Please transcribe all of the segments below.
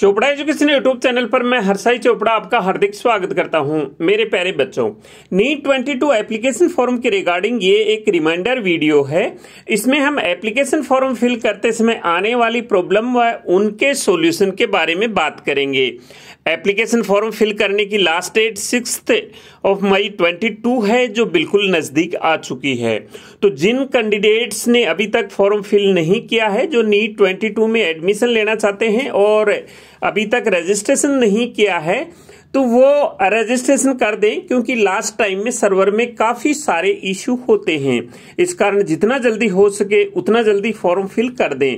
Chopra education YouTube channel पर मैं हरसाई चोपड़ा आपका हार्दिक स्वागत करता हूं मेरे प्यारे बच्चों NEET twenty two application form के रिगार्डिंग ये एक रिमाइंडर वीडियो है इसमें हम एप्लीकेशन फॉर्म फिल करते समय आने वाली प्रॉब्लम व उनके सॉल्यूशन के बारे में बात करेंगे एप्लीकेशन फॉर्म फिल करने की last date six of May 22 है जो बिल्कुल नज़दीक आ चुकी है तो जिन कैंडिडेट्स ने अभी तक फॉर्म फिल नहीं किया है जो नीट 22 e में एडमिशन लेना चाहते हैं और अभी तक रजिस्ट्रेशन नहीं किया है तो वो रजिस्ट्रेशन कर दें क्योंकि लास्ट टाइम में सर्वर में काफ़ी सारे इश्यू होते हैं इस कारण जितना जल्दी हो सके उतना जल्दी फॉर्म फिल कर दें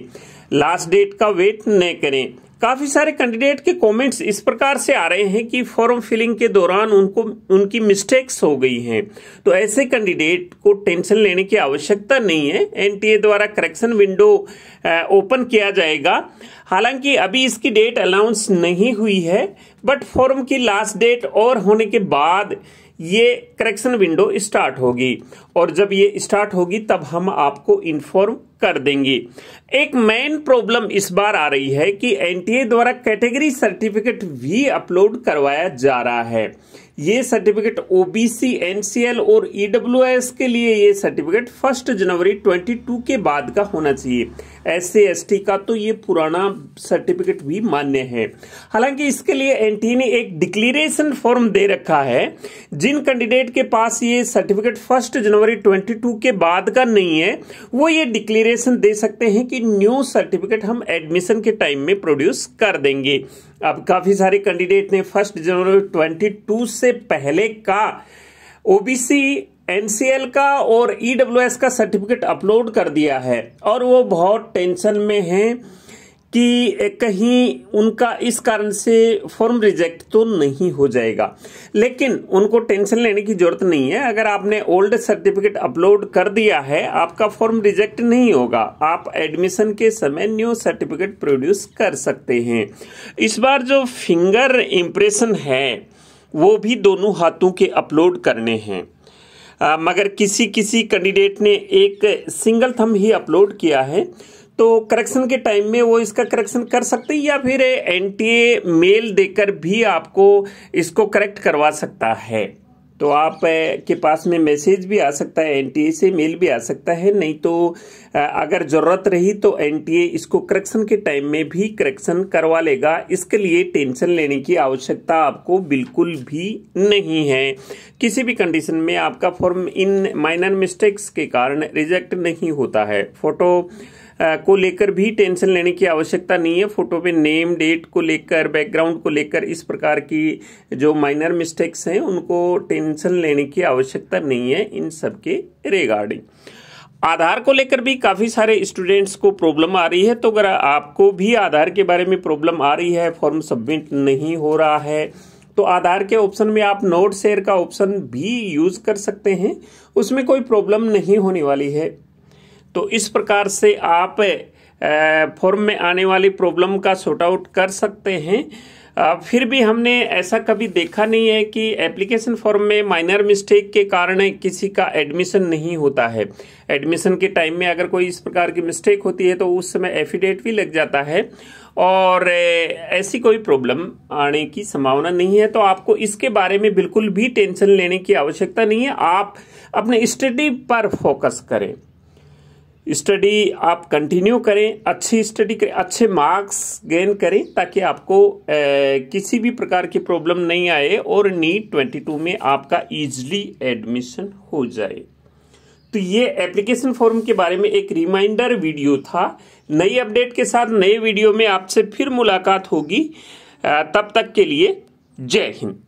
लास्ट डेट का वेट न करें काफी सारे कैंडिडेट के कमेंट्स इस प्रकार से आ रहे हैं कि फॉर्म फिलिंग के दौरान उनको उनकी मिस्टेक्स हो गई हैं तो ऐसे कैंडिडेट को टेंशन लेने की आवश्यकता नहीं है एनटीए द्वारा करेक्शन विंडो ओपन किया जाएगा हालांकि अभी इसकी डेट अनाउंस नहीं हुई है बट फॉर्म की लास्ट डेट और होने के बाद ये करेक्शन विंडो स्टार्ट होगी और जब ये स्टार्ट होगी तब हम आपको इन्फॉर्म कर देंगे एक मेन प्रॉब्लम इस बार आ रही है कि एनटीए द्वारा कैटेगरी सर्टिफिकेट भी अपलोड करवाया जा रहा है ये सर्टिफिकेट ओबीसी एनसीएल और ईडब्ल्यूएस e के लिए ये सर्टिफिकेट फर्स्ट जनवरी 22 के बाद का होना चाहिए एस सी का तो ये पुराना सर्टिफिकेट भी मान्य है हालांकि इसके लिए एनटीए e ने एक डिक्लेरेशन फॉर्म दे रखा है जिन कैंडिडेट के पास ये सर्टिफिकेट फर्स्ट जनवरी 22 के बाद का नहीं है वो ये डिक्लेरेशन दे सकते हैं कि न्यू सर्टिफिकेट हम एडमिशन के टाइम में प्रोड्यूस कर देंगे अब काफी सारे कैंडिडेट ने फर्स्ट जनवरी ट्वेंटी से से पहले का ओबीसी एनसीएल का और ईडब्ल्यूएस e का सर्टिफिकेट अपलोड कर दिया है और वो बहुत टेंशन में हैं कि कहीं उनका इस कारण से फॉर्म रिजेक्ट तो नहीं हो जाएगा लेकिन उनको टेंशन लेने की जरूरत नहीं है अगर आपने ओल्ड सर्टिफिकेट अपलोड कर दिया है आपका फॉर्म रिजेक्ट नहीं होगा आप एडमिशन के समय न्यू सर्टिफिकेट प्रोड्यूस कर सकते हैं इस बार जो फिंगर इम्प्रेशन है वो भी दोनों हाथों के अपलोड करने हैं आ, मगर किसी किसी कैंडिडेट ने एक सिंगल थम ही अपलोड किया है तो करेक्शन के टाइम में वो इसका करेक्शन कर सकते हैं या फिर एन मेल देकर भी आपको इसको करेक्ट करवा सकता है तो आप के पास में मैसेज भी आ सकता है एनटीए से मेल भी आ सकता है नहीं तो अगर ज़रूरत रही तो एनटीए इसको करेक्शन के टाइम में भी करेक्शन करवा लेगा इसके लिए टेंशन लेने की आवश्यकता आपको बिल्कुल भी नहीं है किसी भी कंडीशन में आपका फॉर्म इन माइनर मिस्टेक्स के कारण रिजेक्ट नहीं होता है फोटो को लेकर भी टेंशन लेने की आवश्यकता नहीं है फोटो पे नेम डेट को लेकर बैकग्राउंड को लेकर इस प्रकार की जो माइनर मिस्टेक्स हैं उनको टेंशन लेने की आवश्यकता नहीं है इन सब के रिगार्डिंग आधार को लेकर भी काफ़ी सारे स्टूडेंट्स को प्रॉब्लम आ रही है तो अगर आपको भी आधार के बारे में प्रॉब्लम आ रही है फॉर्म सबमिट नहीं हो रहा है तो आधार के ऑप्शन में आप नोट शेयर का ऑप्शन भी यूज़ कर सकते हैं उसमें कोई प्रॉब्लम नहीं होने वाली है तो इस प्रकार से आप फॉर्म में आने वाली प्रॉब्लम का सॉर्ट आउट कर सकते हैं फिर भी हमने ऐसा कभी देखा नहीं है कि एप्लीकेशन फॉर्म में माइनर मिस्टेक के कारण किसी का एडमिशन नहीं होता है एडमिशन के टाइम में अगर कोई इस प्रकार की मिस्टेक होती है तो उस समय एफिडेट भी लग जाता है और ऐसी कोई प्रॉब्लम आने की संभावना नहीं है तो आपको इसके बारे में बिल्कुल भी टेंशन लेने की आवश्यकता नहीं है आप अपने स्टडी पर फोकस करें स्टडी आप कंटिन्यू करें अच्छी स्टडी करें अच्छे मार्क्स गेन करें ताकि आपको ए, किसी भी प्रकार की प्रॉब्लम नहीं आए और नीट 22 में आपका इजली एडमिशन हो जाए तो ये एप्लीकेशन फॉर्म के बारे में एक रिमाइंडर वीडियो था नई अपडेट के साथ नए वीडियो में आपसे फिर मुलाकात होगी तब तक के लिए जय हिंद